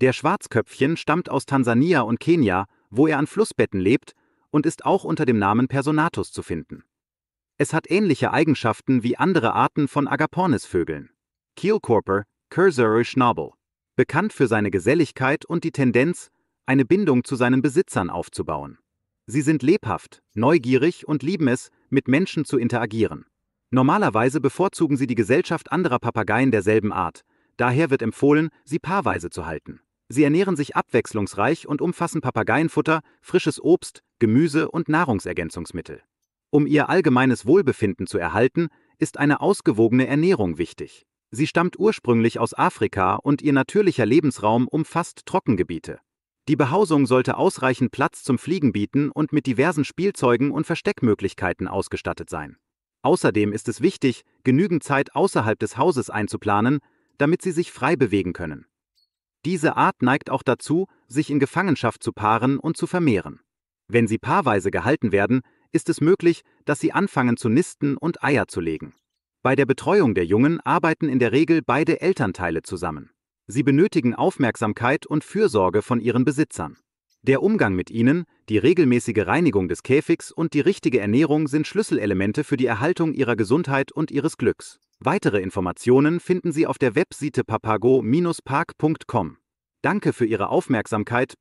Der Schwarzköpfchen stammt aus Tansania und Kenia, wo er an Flussbetten lebt und ist auch unter dem Namen Personatus zu finden. Es hat ähnliche Eigenschaften wie andere Arten von Agapornis-Vögeln. Kielkorper, Cursore Schnabel. Bekannt für seine Geselligkeit und die Tendenz, eine Bindung zu seinen Besitzern aufzubauen. Sie sind lebhaft, neugierig und lieben es, mit Menschen zu interagieren. Normalerweise bevorzugen sie die Gesellschaft anderer Papageien derselben Art, Daher wird empfohlen, sie paarweise zu halten. Sie ernähren sich abwechslungsreich und umfassen Papageienfutter, frisches Obst, Gemüse und Nahrungsergänzungsmittel. Um ihr allgemeines Wohlbefinden zu erhalten, ist eine ausgewogene Ernährung wichtig. Sie stammt ursprünglich aus Afrika und ihr natürlicher Lebensraum umfasst Trockengebiete. Die Behausung sollte ausreichend Platz zum Fliegen bieten und mit diversen Spielzeugen und Versteckmöglichkeiten ausgestattet sein. Außerdem ist es wichtig, genügend Zeit außerhalb des Hauses einzuplanen, damit sie sich frei bewegen können. Diese Art neigt auch dazu, sich in Gefangenschaft zu paaren und zu vermehren. Wenn sie paarweise gehalten werden, ist es möglich, dass sie anfangen zu nisten und Eier zu legen. Bei der Betreuung der Jungen arbeiten in der Regel beide Elternteile zusammen. Sie benötigen Aufmerksamkeit und Fürsorge von ihren Besitzern. Der Umgang mit ihnen, die regelmäßige Reinigung des Käfigs und die richtige Ernährung sind Schlüsselelemente für die Erhaltung ihrer Gesundheit und ihres Glücks. Weitere Informationen finden Sie auf der Webseite papago-park.com. Danke für Ihre Aufmerksamkeit